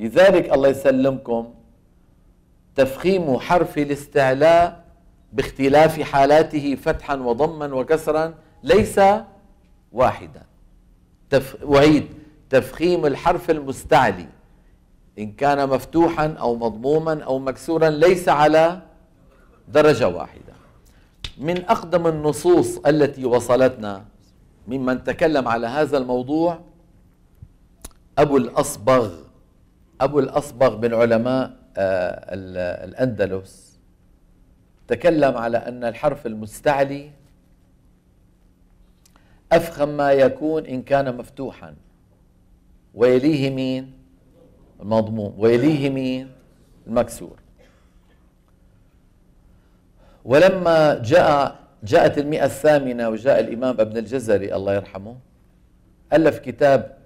لذلك الله يسلمكم تفخيم حرف الاستعلاء باختلاف حالاته فتحا وضما وكسرا ليس واحدا تف... وعيد تفخيم الحرف المستعلي إن كان مفتوحا أو مضموما أو مكسورا ليس على درجة واحدة من أقدم النصوص التي وصلتنا ممن تكلم على هذا الموضوع أبو الأصبغ أبو الأصبغ من علماء آه، الأندلس تكلم على أن الحرف المستعلي أفخم ما يكون إن كان مفتوحا ويليه مين المضموم ويليه مين المكسور ولما جاء جاءت المئة الثامنة وجاء الإمام ابن الجزري الله يرحمه ألف كتاب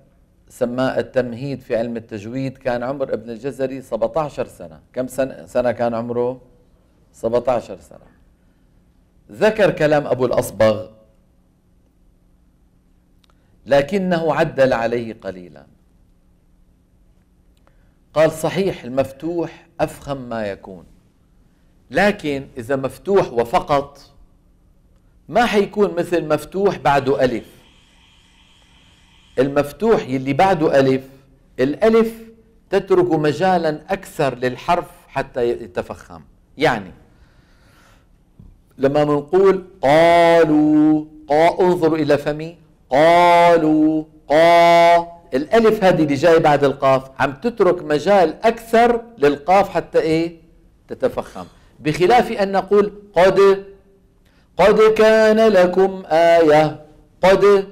سماه التمهيد في علم التجويد كان عمر ابن الجزري 17 سنة كم سنة, سنة كان عمره 17 سنة ذكر كلام أبو الأصبغ لكنه عدل عليه قليلا قال صحيح المفتوح أفخم ما يكون لكن إذا مفتوح وفقط ما حيكون مثل مفتوح بعده ألف المفتوح يلي بعده ألف الألف تترك مجالا أكثر للحرف حتى يتفخم يعني لما بنقول قالوا قا انظروا إلى فمي قالوا قا الألف هذه اللي جاي بعد القاف عم تترك مجال أكثر للقاف حتى إيه تتفخم بخلاف أن نقول قد قد كان لكم آية قد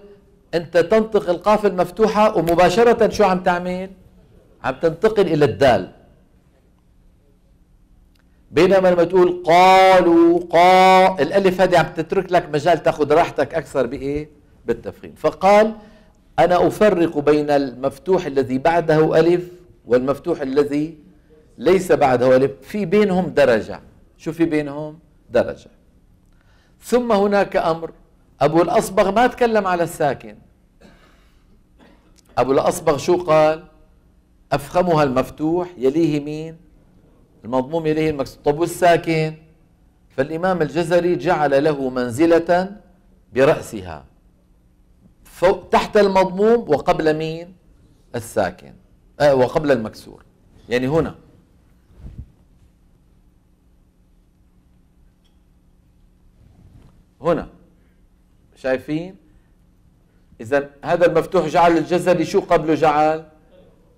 انت تنطق القاف المفتوحة ومباشرة شو عم تعمل عم تنتقل الى الدال بينما لما تقول قالوا قا الالف هذه عم تترك لك مجال تاخذ راحتك اكثر بايه بالتفخيم فقال انا افرق بين المفتوح الذي بعده الف والمفتوح الذي ليس بعده الف في بينهم درجه شو في بينهم درجه ثم هناك امر أبو الأصبغ ما تكلم على الساكن أبو الأصبغ شو قال أفخمها المفتوح يليه مين المضموم يليه المكسور طب والساكن فالإمام الجزري جعل له منزلة برأسها فوق تحت المضموم وقبل مين الساكن آه وقبل المكسور يعني هنا هنا شايفين اذا هذا المفتوح جعل الجزري شو قبله جعل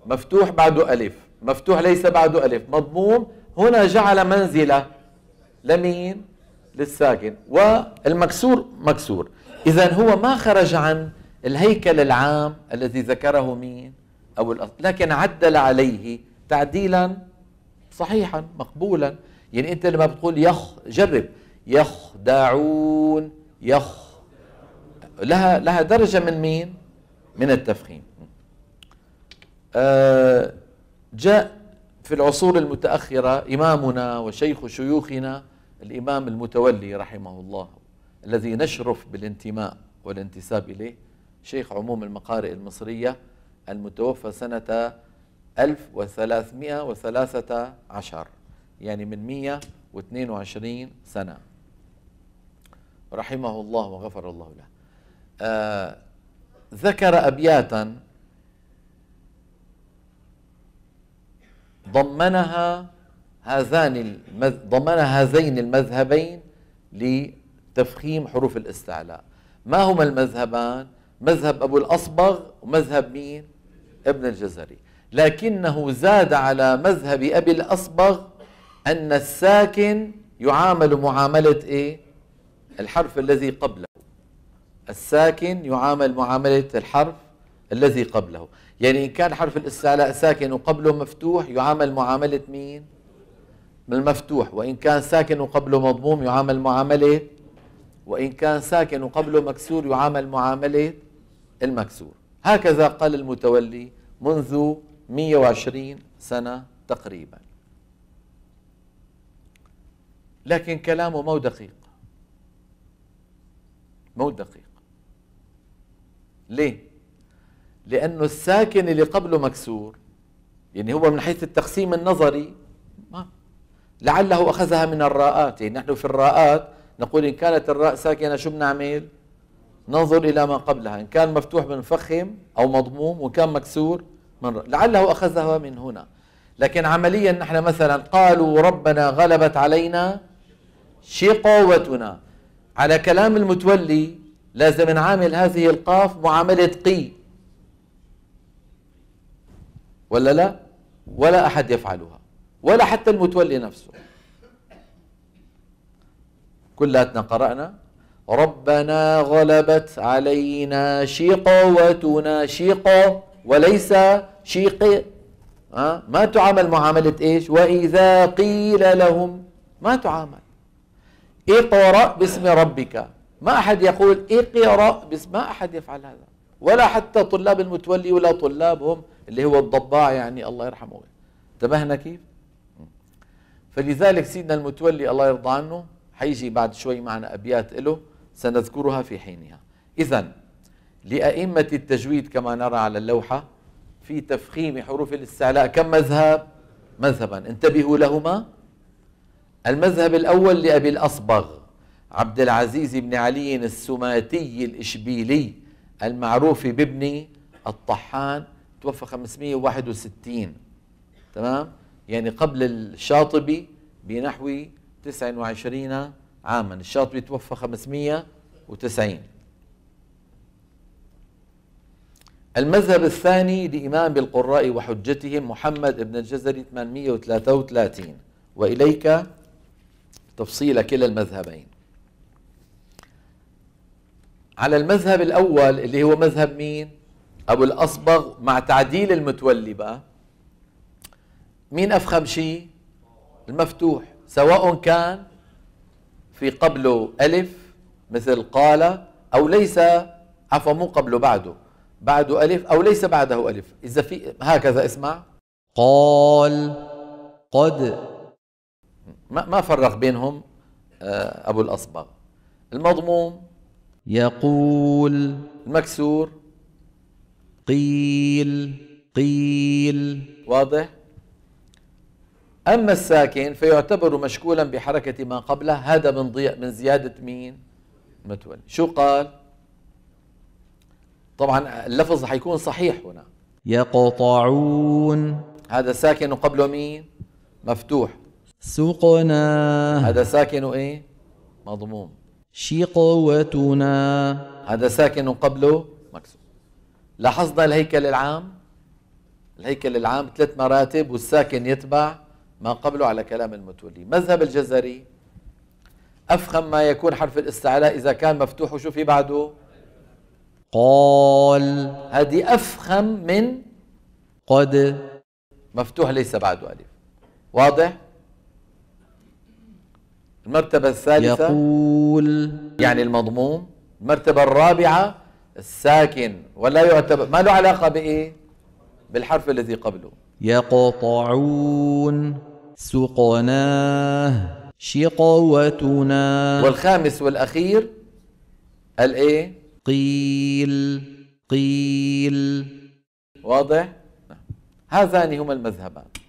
مفتوح بعده الف مفتوح ليس بعده الف مضموم هنا جعل منزله لمين للساكن والمكسور مكسور اذا هو ما خرج عن الهيكل العام الذي ذكره مين او الاصل لكن عدل عليه تعديلا صحيحا مقبولا يعني انت لما بتقول يخ جرب يخدعون يخ لها لها درجه من مين؟ من التفخيم. آه، جاء في العصور المتاخره امامنا وشيخ شيوخنا الامام المتولي رحمه الله الذي نشرف بالانتماء والانتساب اليه شيخ عموم المقارئ المصريه المتوفى سنه 1313 يعني من 122 سنه رحمه الله وغفر الله له آه ذكر أبياتا ضمنها هذان ضمن هذين المذهبين لتفخيم حروف الاستعلاء ما هما المذهبان مذهب أبو الأصبغ ومذهب مين ابن الجزري لكنه زاد على مذهب أبي الأصبغ أن الساكن يعامل معاملة إيه؟ الحرف الذي قبله الساكن يعامل معاملة الحرف الذي قبله يعني إن كان حرف الاستعلاء ساكن وقبله مفتوح يعامل معاملة مين؟ من المفتوح وإن كان ساكن وقبله مضموم يعامل معاملة وإن كان ساكن وقبله مكسور يعامل معاملة المكسور هكذا قال المتولي منذ 120 سنة تقريبا لكن كلامه مو دقيق مو دقيق ليه؟ لأنه الساكن اللي قبله مكسور يعني هو من حيث التقسيم النظري ما لعله أخذها من الراءات يعني نحن في الراءات نقول إن كانت الراء ساكنة شو بنعمل؟ ننظر إلى ما قبلها إن كان مفتوح بنفخم أو مضموم وكان مكسور من رأ... لعله أخذها من هنا لكن عمليا نحن مثلا قالوا ربنا غلبت علينا شقوتنا على كلام المتولي لازم نعامل هذه القاف معاملة قي ولا لا ولا أحد يفعلها ولا حتى المتولي نفسه كلاتنا قرأنا ربنا غلبت علينا شقوتنا شقة وليس شيق أه؟ ما تعامل معاملة إيش وإذا قيل لهم ما تعامل اقرأ باسم ربك ما أحد يقول اقرأ بس ما أحد يفعل هذا ولا حتى طلاب المتولي ولا طلابهم اللي هو الضباع يعني الله يرحمه انتبهنا كيف فلذلك سيدنا المتولي الله يرضى عنه حيجي بعد شوي معنا أبيات له سنذكرها في حينها إذا لأئمة التجويد كما نرى على اللوحة في تفخيم حروف الاستعلاء كم مذهب مذهبا انتبهوا لهما المذهب الأول لأبي الأصبغ عبد العزيز بن علي السماتي الإشبيلي المعروف بابن الطحان توفى 561 تمام يعني قبل الشاطبي بنحو 29 عاما الشاطبي توفى 590 المذهب الثاني لإمام القراء وحجتهم محمد بن الجزري 833 وإليك تفصيل كلا المذهبين على المذهب الأول اللي هو مذهب مين أبو الأصبغ مع تعديل المتولي بقى مين أفخم شيء المفتوح سواء كان في قبله ألف مثل قال أو ليس عفوا مو قبله بعده بعده ألف أو ليس بعده ألف إذا في هكذا اسمع قال قد ما ما فرق بينهم آه، أبو الأصبغ المضموم يقول المكسور قيل قيل واضح أما الساكن فيعتبر مشكولا بحركة ما قبله هذا من ضياء من زيادة مين متولي شو قال طبعا اللفظ حيكون صحيح هنا يقطعون هذا ساكن وقبله مين مفتوح سقنا هذا ساكن ايه مضموم شقوتنا هذا ساكن قبله مكسور لاحظنا الهيكل العام الهيكل العام ثلاث مراتب والساكن يتبع ما قبله على كلام المتولي مذهب الجزري أفخم ما يكون حرف الاستعلاء إذا كان مفتوح وشو في بعده قال هذه أفخم من قد مفتوح ليس بعده ألف واضح المرتبة الثالثة يقول يعني المضموم المرتبة الرابعة الساكن ولا يعتبر ما له علاقة بإيه بالحرف الذي قبله يقطعون سقناه شقوتنا والخامس والأخير الإيه قيل قيل واضح هذان هما المذهبان